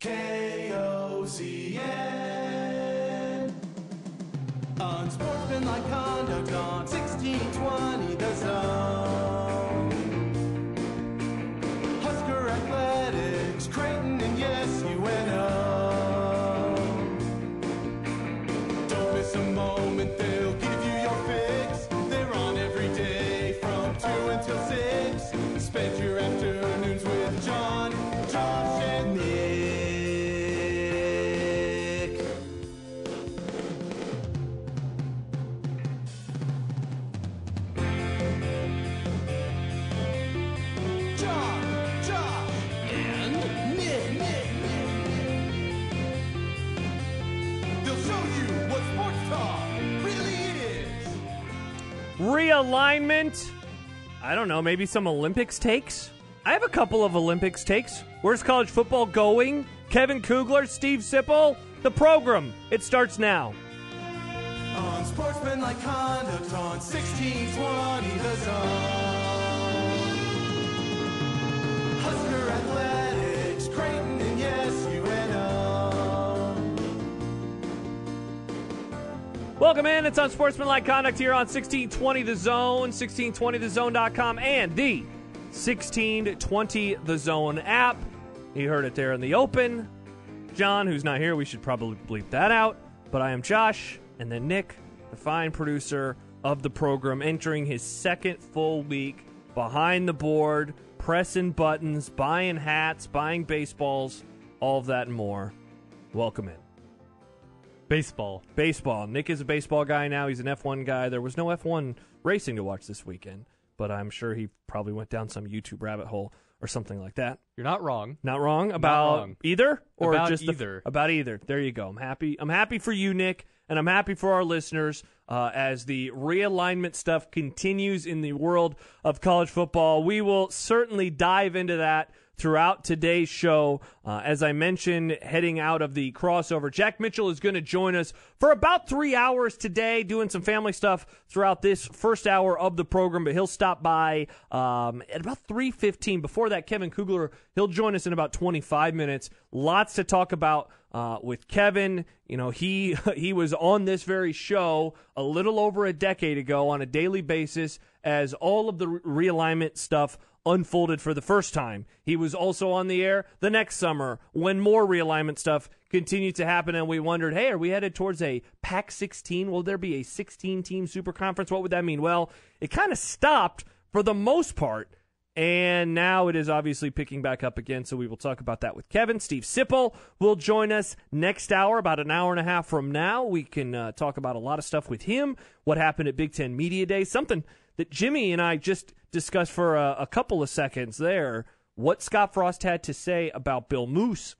K-O-Z-N Unsportsmanlike conduct on 1620 The Zone alignment. I don't know, maybe some Olympics takes? I have a couple of Olympics takes. Where's college football going? Kevin Kugler, Steve Sipple, the program. It starts now. On conduct on 1620 the zone. Welcome in. It's on Sportsmanlike Conduct here on 1620 The Zone, 1620thezone.com, and the 1620 The Zone app. You heard it there in the open. John, who's not here, we should probably bleep that out. But I am Josh, and then Nick, the fine producer of the program, entering his second full week behind the board, pressing buttons, buying hats, buying baseballs, all of that and more. Welcome in. Baseball. Baseball. Nick is a baseball guy now. He's an F1 guy. There was no F1 racing to watch this weekend, but I'm sure he probably went down some YouTube rabbit hole or something like that. You're not wrong. Not wrong about not wrong. either or about just either. The, about either. There you go. I'm happy. I'm happy for you, Nick, and I'm happy for our listeners uh, as the realignment stuff continues in the world of college football. We will certainly dive into that throughout today's show. Uh, as I mentioned, heading out of the crossover, Jack Mitchell is going to join us for about three hours today, doing some family stuff throughout this first hour of the program. But he'll stop by um, at about three fifteen. Before that, Kevin Kugler he'll join us in about twenty five minutes. Lots to talk about. Uh, with Kevin. You know, he he was on this very show a little over a decade ago on a daily basis as all of the realignment stuff unfolded for the first time. He was also on the air the next summer when more realignment stuff continued to happen, and we wondered, hey, are we headed towards a Pac 16? Will there be a 16 team super conference? What would that mean? Well, it kind of stopped for the most part. And now it is obviously picking back up again, so we will talk about that with Kevin. Steve Sipple will join us next hour, about an hour and a half from now. We can uh, talk about a lot of stuff with him, what happened at Big Ten Media Day, something that Jimmy and I just discussed for a, a couple of seconds there what Scott Frost had to say about Bill Moose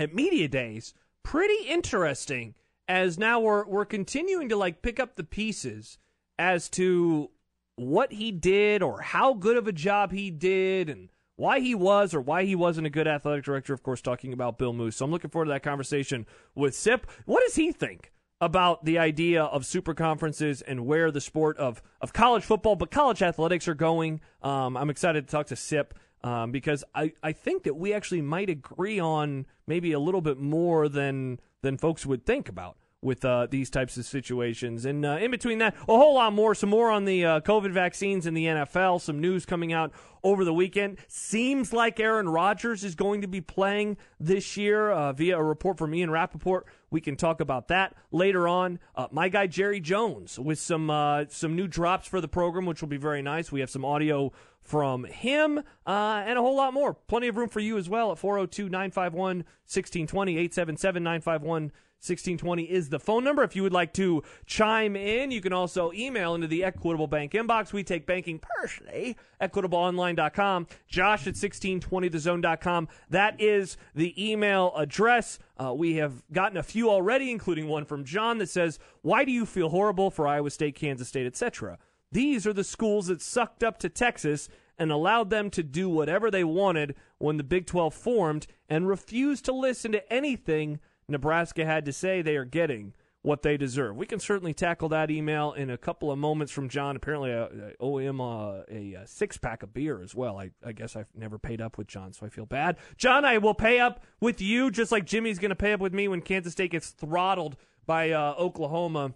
at Media Days. Pretty interesting as now we're we're continuing to like pick up the pieces as to what he did or how good of a job he did and why he was or why he wasn't a good athletic director, of course, talking about Bill Moose. So I'm looking forward to that conversation with Sip. What does he think about the idea of super conferences and where the sport of, of college football, but college athletics are going. Um, I'm excited to talk to Sip um, because I, I think that we actually might agree on maybe a little bit more than than folks would think about with uh, these types of situations. And uh, in between that, a whole lot more. Some more on the uh, COVID vaccines in the NFL. Some news coming out over the weekend. Seems like Aaron Rodgers is going to be playing this year uh, via a report from Ian Rappaport. We can talk about that later on. Uh, my guy Jerry Jones with some uh, some new drops for the program, which will be very nice. We have some audio from him uh, and a whole lot more. Plenty of room for you as well at 402 951 1620, 877 951 1620 is the phone number. If you would like to chime in, you can also email into the Equitable Bank inbox. We take banking personally, equitableonline.com, josh at 1620thezone.com. That is the email address. Uh, we have gotten a few already, including one from John that says, Why do you feel horrible for Iowa State, Kansas State, etc.? These are the schools that sucked up to Texas and allowed them to do whatever they wanted when the Big 12 formed and refused to listen to anything – Nebraska had to say they are getting what they deserve. We can certainly tackle that email in a couple of moments from John. Apparently, I, I owe him a, a uh, six pack of beer as well. I, I, guess I've never paid up with John, so I feel bad. John, I will pay up with you just like Jimmy's going to pay up with me when Kansas State gets throttled by uh, Oklahoma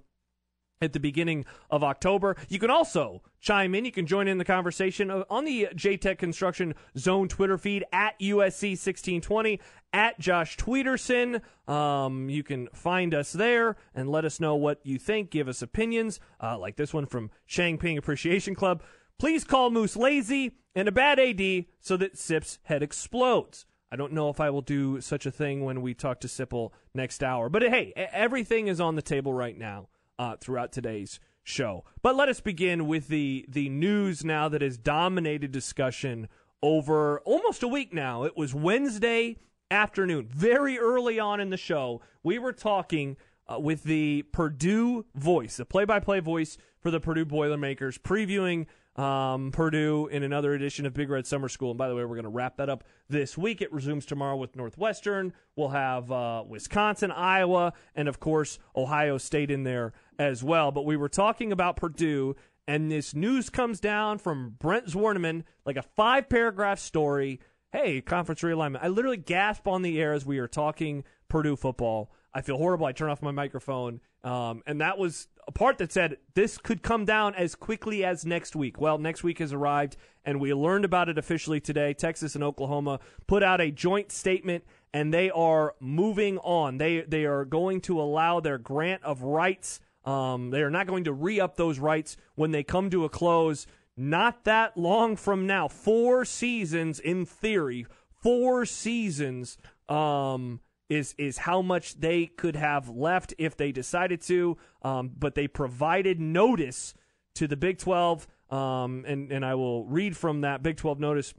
at the beginning of October. You can also chime in. You can join in the conversation on the JTech Construction Zone Twitter feed at USC 1620 at Josh Tweederson. Um, you can find us there and let us know what you think. Give us opinions uh, like this one from Shang Ping Appreciation Club. Please call Moose lazy and a bad AD so that Sip's head explodes. I don't know if I will do such a thing when we talk to Sipple next hour, but hey, everything is on the table right now uh, throughout today's show. But let us begin with the the news now that has dominated discussion over almost a week now. It was Wednesday afternoon, very early on in the show. We were talking uh, with the Purdue voice, the play-by-play voice for the Purdue Boilermakers, previewing um, Purdue in another edition of Big Red Summer School. And by the way, we're going to wrap that up this week. It resumes tomorrow with Northwestern. We'll have uh, Wisconsin, Iowa, and of course Ohio State in there as well. But we were talking about Purdue, and this news comes down from Brent Zwerneman, like a five paragraph story. Hey, conference realignment. I literally gasp on the air as we are talking Purdue football. I feel horrible. I turn off my microphone. Um, and that was a part that said this could come down as quickly as next week. Well, next week has arrived, and we learned about it officially today. Texas and Oklahoma put out a joint statement, and they are moving on. They they are going to allow their grant of rights um, they are not going to re up those rights when they come to a close not that long from now. Four seasons, in theory, four seasons um, is, is how much they could have left if they decided to. Um, but they provided notice to the Big 12, um, and, and I will read from that Big 12 notice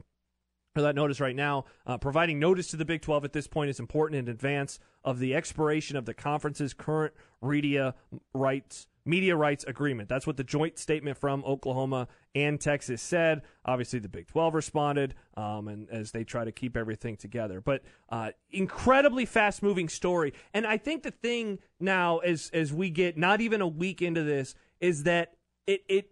or that notice right now. Uh, providing notice to the Big 12 at this point is important in advance of the expiration of the conference's current media rights media rights agreement. That's what the joint statement from Oklahoma and Texas said. Obviously, the Big 12 responded, um, and as they try to keep everything together. But uh, incredibly fast moving story, and I think the thing now, as as we get not even a week into this, is that it it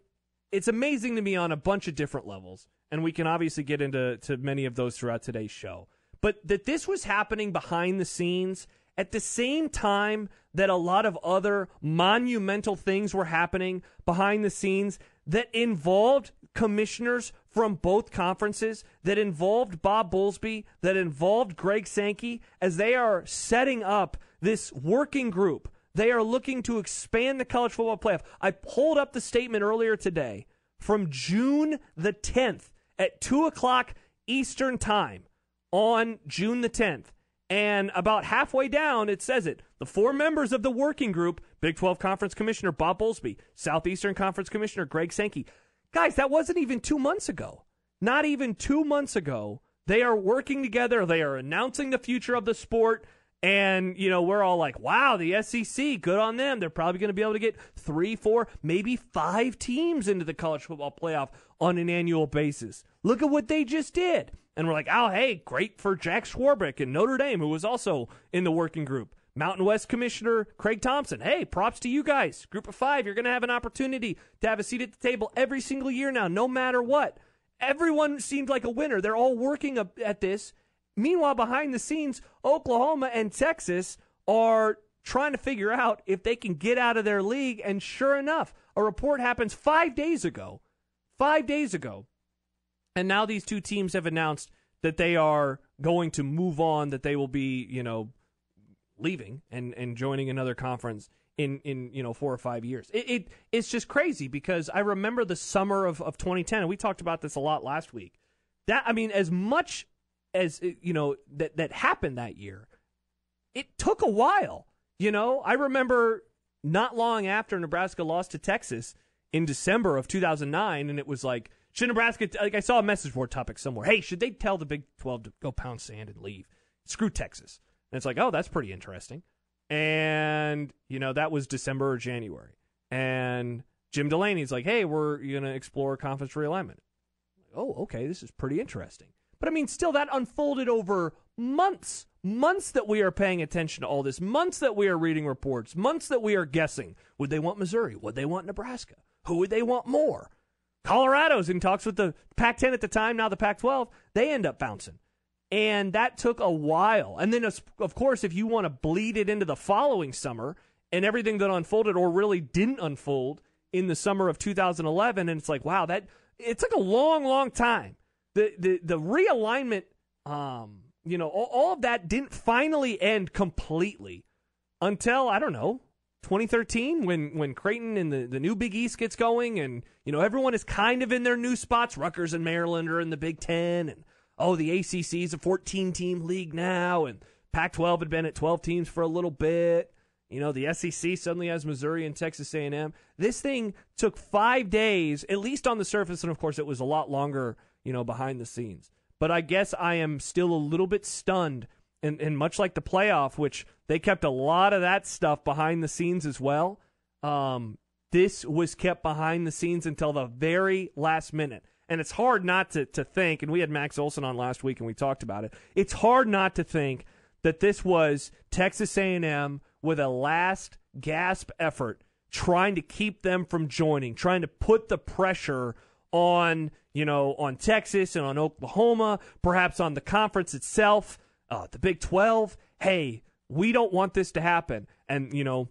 it's amazing to me on a bunch of different levels and we can obviously get into to many of those throughout today's show. But that this was happening behind the scenes at the same time that a lot of other monumental things were happening behind the scenes that involved commissioners from both conferences, that involved Bob Bowlesby, that involved Greg Sankey, as they are setting up this working group. They are looking to expand the college football playoff. I pulled up the statement earlier today from June the 10th at 2 o'clock Eastern Time on June the 10th. And about halfway down, it says it. The four members of the working group Big 12 Conference Commissioner Bob Bowlesby, Southeastern Conference Commissioner Greg Sankey. Guys, that wasn't even two months ago. Not even two months ago. They are working together. They are announcing the future of the sport. And, you know, we're all like, wow, the SEC, good on them. They're probably going to be able to get three, four, maybe five teams into the college football playoff on an annual basis. Look at what they just did. And we're like, oh, hey, great for Jack Swarbrick and Notre Dame, who was also in the working group. Mountain West Commissioner Craig Thompson. Hey, props to you guys. Group of five, you're going to have an opportunity to have a seat at the table every single year now, no matter what. Everyone seemed like a winner. They're all working at this. Meanwhile, behind the scenes, Oklahoma and Texas are trying to figure out if they can get out of their league. And sure enough, a report happens five days ago, five days ago, and now these two teams have announced that they are going to move on, that they will be, you know, leaving and, and joining another conference in, in you know four or five years. It, it it's just crazy because I remember the summer of, of 2010, and we talked about this a lot last week. That I mean, as much as uh, you know that that happened that year, it took a while. You know, I remember not long after Nebraska lost to Texas in December of 2009, and it was like should Nebraska, like I saw a message board topic somewhere. Hey, should they tell the Big 12 to go pound sand and leave? Screw Texas. And it's like, oh, that's pretty interesting. And, you know, that was December or January. And Jim Delaney's like, hey, we're going to explore conference realignment. Oh, okay, this is pretty interesting. But I mean, still, that unfolded over months, months that we are paying attention to all this, months that we are reading reports, months that we are guessing. Would they want Missouri? Would they want Nebraska? Who would they want more? Colorado's in talks with the Pac 10 at the time, now the Pac 12. They end up bouncing. And that took a while. And then, of course, if you want to bleed it into the following summer and everything that unfolded or really didn't unfold in the summer of 2011, and it's like, wow, that it took a long, long time. The, the, the realignment, um, you know, all, all of that didn't finally end completely until, I don't know, 2013 when when Creighton and the, the new Big East gets going and you know everyone is kind of in their new spots. Rutgers and Maryland are in the Big 10 and oh the ACC is a 14 team league now and Pac-12 had been at 12 teams for a little bit. You know, the SEC suddenly has Missouri and Texas A&M. This thing took 5 days at least on the surface and of course it was a lot longer, you know, behind the scenes. But I guess I am still a little bit stunned and, and much like the playoff, which they kept a lot of that stuff behind the scenes as well, um, this was kept behind the scenes until the very last minute. And it's hard not to, to think, and we had Max Olson on last week and we talked about it. It's hard not to think that this was Texas A&M with a last gasp effort trying to keep them from joining, trying to put the pressure on, you know, on Texas and on Oklahoma, perhaps on the conference itself uh, the Big 12, hey, we don't want this to happen. And, you know,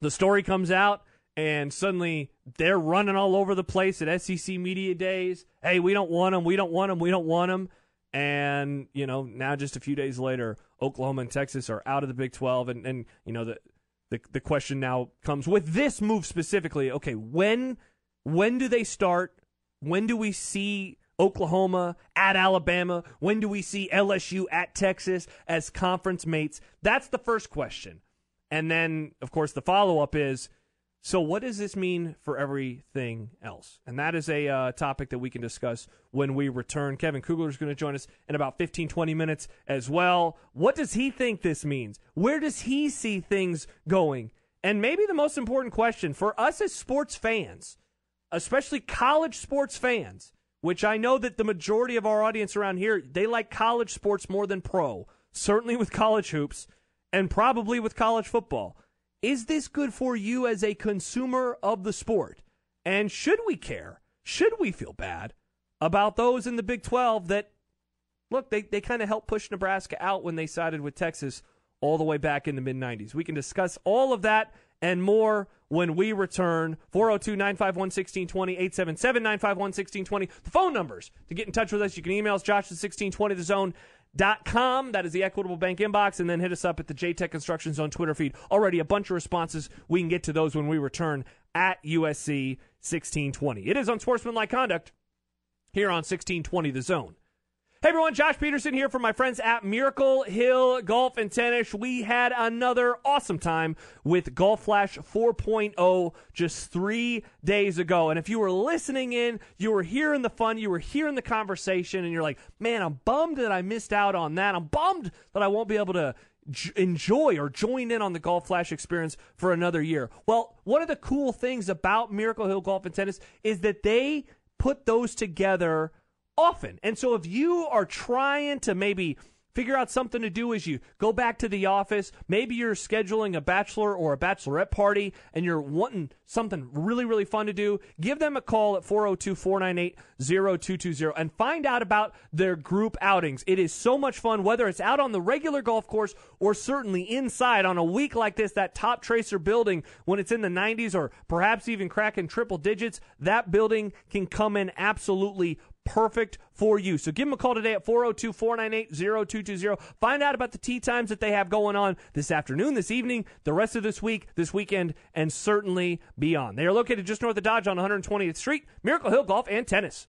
the story comes out and suddenly they're running all over the place at SEC media days. Hey, we don't want them. We don't want them. We don't want them. And, you know, now just a few days later, Oklahoma and Texas are out of the Big 12. And, and you know, the, the, the question now comes with this move specifically okay, when, when do they start? When do we see Oklahoma, at Alabama? When do we see LSU at Texas as conference mates? That's the first question. And then, of course, the follow up is so, what does this mean for everything else? And that is a uh, topic that we can discuss when we return. Kevin Kugler is going to join us in about 15, 20 minutes as well. What does he think this means? Where does he see things going? And maybe the most important question for us as sports fans, especially college sports fans, which I know that the majority of our audience around here, they like college sports more than pro, certainly with college hoops and probably with college football. Is this good for you as a consumer of the sport? And should we care? Should we feel bad about those in the Big 12 that, look, they, they kind of helped push Nebraska out when they sided with Texas all the way back in the mid 90s. We can discuss all of that and more when we return. 402 951 1620, 877 951 1620. The phone numbers to get in touch with us. You can email us, josh at 1620thezone.com. That is the Equitable Bank inbox. And then hit us up at the JTech Instructions on Twitter feed. Already a bunch of responses. We can get to those when we return at USC 1620. It is on sportsmanlike conduct here on 1620 The Zone. Hey everyone, Josh Peterson here from my friends at Miracle Hill Golf and Tennis. We had another awesome time with Golf Flash 4.0 just three days ago. And if you were listening in, you were hearing the fun, you were hearing the conversation, and you're like, man, I'm bummed that I missed out on that. I'm bummed that I won't be able to enjoy or join in on the Golf Flash experience for another year. Well, one of the cool things about Miracle Hill Golf and Tennis is that they put those together – often. And so if you are trying to maybe figure out something to do as you go back to the office, maybe you're scheduling a bachelor or a bachelorette party and you're wanting something really, really fun to do, give them a call at 402 498 0220 and find out about their group outings. It is so much fun, whether it's out on the regular golf course or certainly inside on a week like this, that top tracer building, when it's in the 90s or perhaps even cracking triple digits, that building can come in absolutely perfect for you. So give them a call today at 402 498 0220. Find out about the tea times that they have going on this afternoon, this evening, the rest of this week, this weekend, and certainly beyond. They are located just north of Dodge on 120th Street, Miracle Hill Golf and Tennis.